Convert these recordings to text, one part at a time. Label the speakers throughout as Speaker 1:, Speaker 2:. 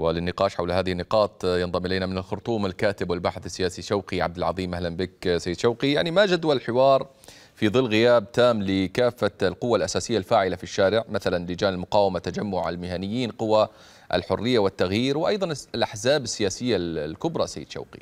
Speaker 1: وللنقاش حول هذه النقاط ينضم الينا من الخرطوم الكاتب والباحث السياسي شوقي عبد العظيم اهلا بك سيد شوقي يعني ما جدوى الحوار في ظل غياب تام لكافه القوى الاساسيه الفاعله في الشارع مثلا لجان المقاومه تجمع المهنيين قوى الحريه والتغيير وايضا الاحزاب السياسيه الكبرى سيد شوقي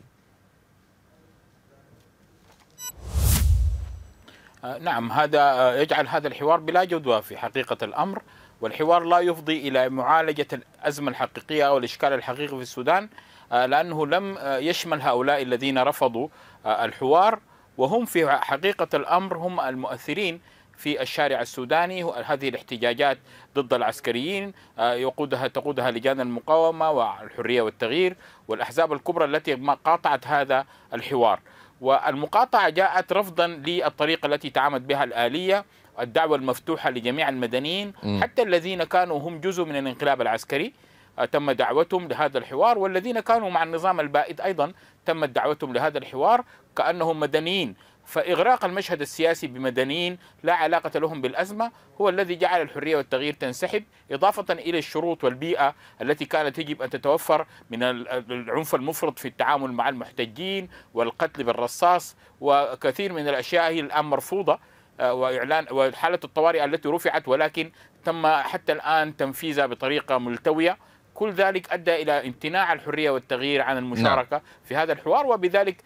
Speaker 2: نعم هذا آه، يجعل هذا الحوار بلا جدوى في حقيقة الأمر والحوار لا يفضي إلى معالجة الأزمة الحقيقية أو الإشكال الحقيقي في السودان آه، لأنه لم آه، يشمل هؤلاء الذين رفضوا الحوار وهم في حقيقة الأمر هم المؤثرين في الشارع السوداني هذه الاحتجاجات ضد العسكريين يقودها تقودها لجان المقاومة والحرية والتغيير والأحزاب الكبرى التي قاطعت هذا الحوار والمقاطعة جاءت رفضا للطريقة التي تعامد بها الآلية الدعوة المفتوحة لجميع المدنيين حتى الذين كانوا هم جزء من الانقلاب العسكري آه، تم دعوتهم لهذا الحوار والذين كانوا مع النظام البائد أيضا تمت دعوتهم لهذا الحوار كأنهم مدنيين فإغراق المشهد السياسي بمدنيين لا علاقة لهم بالأزمة هو الذي جعل الحرية والتغيير تنسحب إضافة إلى الشروط والبيئة التي كانت يجب أن تتوفر من العنف المفرط في التعامل مع المحتجين والقتل بالرصاص وكثير من الأشياء هي الآن مرفوضة آه، واعلان وحاله الطوارئ التي رفعت ولكن تم حتى الان تنفيذها بطريقه ملتويه كل ذلك أدى إلى امتناع الحرية والتغيير عن المشاركة نعم. في هذا الحوار وبذلك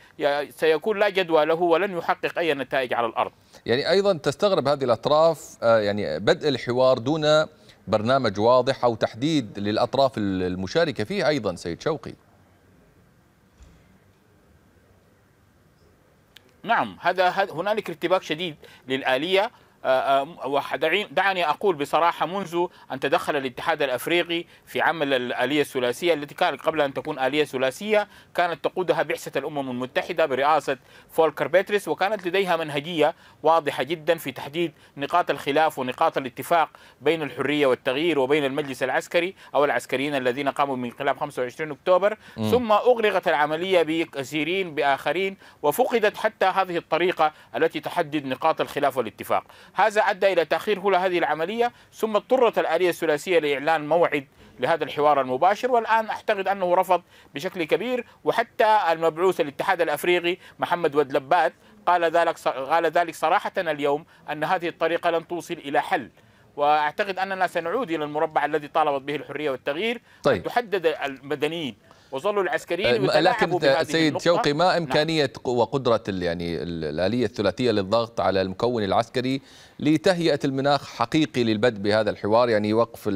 Speaker 2: سيكون لا جدوى له ولن يحقق أي نتائج على الأرض
Speaker 1: يعني أيضا تستغرب هذه الأطراف آه، يعني بدء الحوار دون برنامج واضح أو تحديد للأطراف المشاركة فيه أيضا سيد شوقي
Speaker 2: نعم هذا هنالك ارتباك شديد للآلية آه، آه، دعني أقول بصراحة منذ أن تدخل الاتحاد الأفريقي في عمل الآلية الثلاثية التي كانت قبل أن تكون آلية ثلاثية كانت تقودها بعثة الأمم المتحدة برئاسة فولكر بيتريس وكانت لديها منهجية واضحة جدا في تحديد نقاط الخلاف ونقاط الاتفاق بين الحرية والتغيير وبين المجلس العسكري أو العسكريين الذين قاموا بانقلاب 25 أكتوبر م. ثم أغلقت العملية بكثيرين بآخرين وفقدت حتى هذه الطريقة التي تحدد نقاط الخلاف والاتفاق هذا أدى إلى تأخير كل هذه العملية ثم اضطرت الآلية الثلاثية لإعلان موعد لهذا الحوار المباشر والآن أعتقد أنه رفض بشكل كبير وحتى المبعوث الاتحاد الأفريقي محمد ود لبات قال ذلك قال ذلك صراحة اليوم أن هذه الطريقة لن توصل إلى حل واعتقد اننا سنعود الى المربع الذي طالبت به الحريه والتغيير طيب. تحدد المدنيين وظلوا العسكريين لكن سيد شوقي ما نعم. امكانيه
Speaker 1: نعم. وقدره يعني الاليه الثلاثيه للضغط على المكون العسكري لتهيئه المناخ حقيقي للبدء بهذا الحوار يعني وقف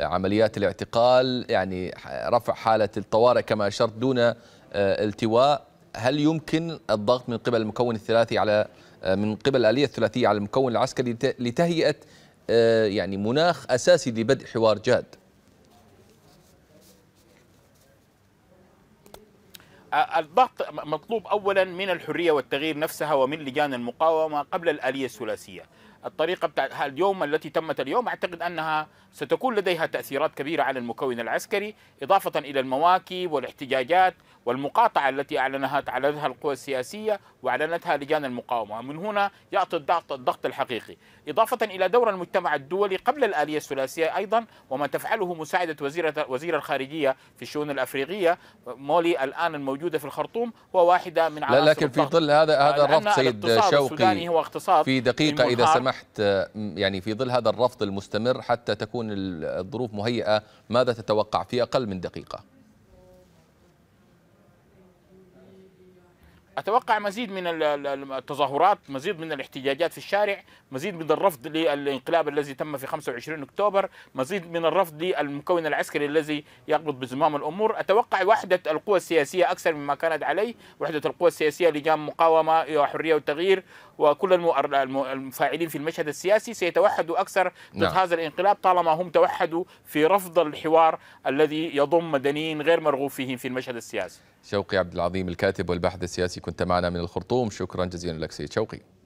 Speaker 1: عمليات الاعتقال يعني رفع حاله الطوارئ كما اشرت دون آه، التواء هل يمكن الضغط من قبل المكون الثلاثي على آه، من قبل الاليه الثلاثيه على المكون العسكري لتهيئه آه، يعني مناخ اساسي لبدء حوار جاد
Speaker 2: الضغط مطلوب اولا من الحريه والتغيير نفسها ومن لجان المقاومه قبل الاليه الثلاثيه الطريقه بتاع اليوم التي تمت اليوم اعتقد انها ستكون لديها تاثيرات كبيره على المكون العسكري اضافه الى المواكب والاحتجاجات والمقاطعه التي اعلنها اعلنتها القوى السياسيه واعلنتها لجان المقاومه من هنا يعطي الضغط الضغط الحقيقي اضافه الى دور المجتمع الدولي قبل الاليه الثلاثيه ايضا وما تفعله مساعده وزيره وزير الخارجيه في الشؤون الافريقيه مولي الان الموجوده في الخرطوم هو واحده من عناصر لا لكن
Speaker 1: في ظل هذا هذا الرفض سيد شوقي هو اقتصاد في دقيقه اذا سمحت سمحت يعني في ظل هذا الرفض المستمر حتى تكون الظروف مهيئة ماذا تتوقع في أقل من دقيقة؟
Speaker 2: اتوقع مزيد من التظاهرات مزيد من الاحتجاجات في الشارع مزيد من الرفض للانقلاب الذي تم في 25 اكتوبر مزيد من الرفض للمكون العسكري الذي يقبض بزمام الامور اتوقع وحده القوى السياسيه اكثر مما كانت عليه وحده القوى السياسيه لجان مقاومه وحريه وتغيير وكل المفاعلين في المشهد السياسي سيتوحدوا أكثر ضد نعم. هذا الانقلاب طالما هم توحدوا في رفض الحوار الذي يضم مدنيين غير مرغوب فيهم في المشهد السياسي
Speaker 1: شوقي عبد العظيم الكاتب والباحث السياسي كنت معنا من الخرطوم شكرا جزيلا لك سيد شوقي